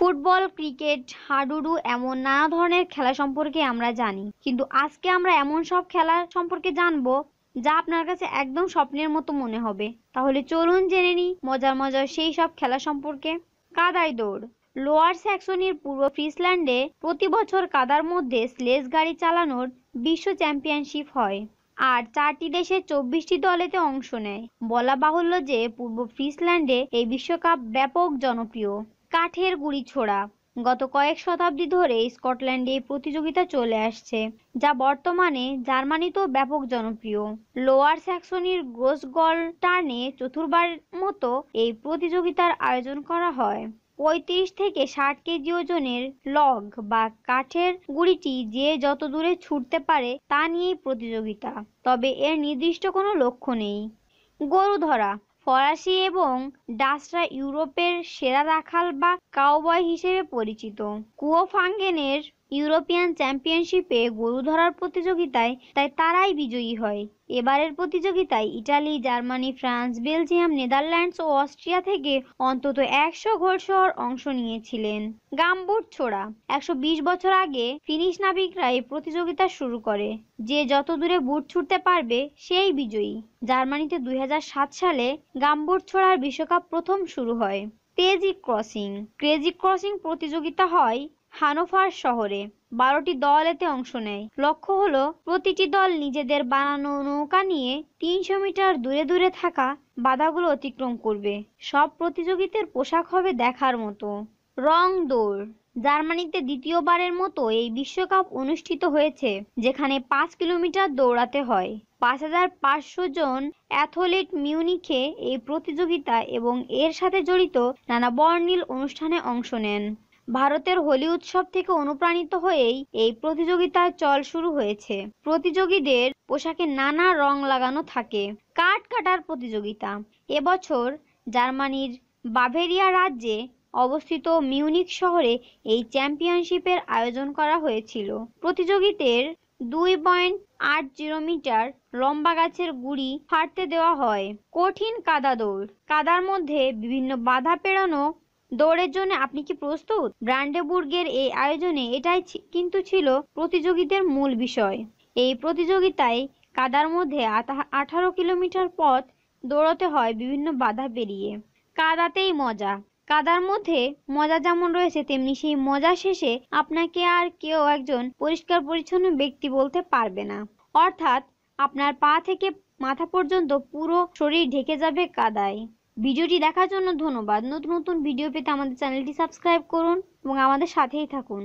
football cricket হাডুডু এমন নানা ধরনের খেলা সম্পর্কে আমরা জানি কিন্তু আজকে আমরা এমন সব খেলা সম্পর্কে জানবো যা আপনার কাছে একদম স্বপ্নের মতো মনে হবে তাহলে চলুন জেনে নিই মজার মজার সেই সব খেলা সম্পর্কে কাদায় দৌড় লোয়ার স্যাক্সনির পূর্ব ফ্রিসল্যান্ডে প্রতি বছর কাদার মধ্যে স্লেজ গাড়ি চালানোর বিশ্ব চ্যাম্পিয়নশিপ হয় আর চারটি দেশের চব্বিশটি দলেতে অংশ নেয় বলা বাহুল্য যে পূর্ব ফ্রিসল্যান্ডে এই বিশ্বকাপ ব্যাপক জনপ্রিয় কাঠের গুড়ি ছোড়া গত কয়েক শতাব্দী ধরে স্কটল্যান্ডে এই প্রতিযোগিতা চলে আসছে যা বর্তমানে জার্মানিতেও ব্যাপক জনপ্রিয় লোয়ার স্যাক্সনির গ্রোসগল টার্নে চতুর্বার মতো এই প্রতিযোগিতার আয়োজন করা হয় পঁয়ত্রিশ থেকে ষাট কেজি ওজনের লগ বা কাঠের গুড়িটি যে যত দূরে ছুটতে পারে তা নিয়েই প্রতিযোগিতা তবে এর নির্দিষ্ট কোনো লক্ষ্য নেই গরু ধরা ফরাসি এবং ডাচরা ইউরোপের সেরা রাখাল বা কাউবয় হিসেবে পরিচিত কুওফাঙ্গেনের ইউরোপিয়ান চ্যাম্পিয়নশিপে গরু ধরার প্রতিযোগিতায় তাই তারাই বিজয়ী হয় এবারের প্রতিযোগিতায় Italy Germany France Belgium Netherlands ও অস্ট্রিয়া থেকে অন্তত একশো ঘোড়সওয়ার অংশ নিয়েছিলেন গাম্বুট ছোড়া একশো বছর আগে ফিনিশ নাবিকরা এই প্রতিযোগিতা শুরু করে যে যত দূরে বুট ছুটতে পারবে সেই বিজয়ী জার্মানিতে দুই সালে গাম্বুট ছোড়ার বিশ্বকাপ প্রথম শুরু হয় ক্রেজি ক্রসিং ক্রেজি ক্রসিং প্রতিযোগিতা হয় হানোফার শহরে বারোটি দল এতে অংশ নেয় লক্ষ্য হলো প্রতিটি দল নিজেদের বানানো নৌকা নিয়ে তিনশো মিটার দূরে দূরে থাকা বাধাগুলো অতিক্রম করবে সব প্রতিযোগিতার পোশাক হবে দেখার মতো রং দৌড় জার্মানিতে দ্বিতীয়বারের মতো এই বিশ্বকাপ অনুষ্ঠিত হয়েছে যেখানে পাঁচ কিলোমিটার দৌড়াতে হয় পাঁচ হাজার পাঁচশো জন অ্যাথলেট মিউনিখে এই প্রতিযোগিতা এবং এর সাথে জড়িত নানা বর্ণিল অনুষ্ঠানে অংশ নেন ভারতের হোলি উৎসব থেকে অনুপ্রাণিত হয়েই এই প্রতিযোগিতার চল শুরু হয়েছে প্রতিযোগীদের পোশাকে নানা রং লাগানো থাকে কাঠ কাটার প্রতিযোগিতা এবছর জার্মানির বাভেরিয়া রাজ্যে অবস্থিত মিউনিক শহরে এই চ্যাম্পিয়নশিপের আয়োজন করা হয়েছিল প্রতিযোগিতার দুই পয়েন্ট আট জিরো মিটার লম্বা গাছের গুড়ি ফাটতে দেওয়া হয় কঠিন কাদা দৌড় কাদার মধ্যে বিভিন্ন বাধা পেরানো দৌড়ের জন্য আপনি কি প্রস্তুত ব্র্যান্ডেবুর্গের এই আয়োজনে এটাই কিন্তু ছিল প্রতিযোগীদের মূল বিষয় এই প্রতিযোগিতায় কাদার মধ্যে আঠারো কিলোমিটার পথ দৌড়াতে হয় বিভিন্ন বাধা পেরিয়ে কাদাতেই মজা কাদার মধ্যে মজা যেমন রয়েছে তেমনি সেই মজা শেষে আপনাকে আর কেউ একজন পরিষ্কার পরিচ্ছন্ন ব্যক্তি বলতে পারবে না অর্থাৎ আপনার পা থেকে মাথা পর্যন্ত পুরো শরীর ঢেকে যাবে কাদায় ভিডিওটি দেখার জন্য ধন্যবাদ নতুন নতুন ভিডিও পেতে আমাদের চ্যানেলটি সাবস্ক্রাইব করুন এবং আমাদের সাথেই থাকুন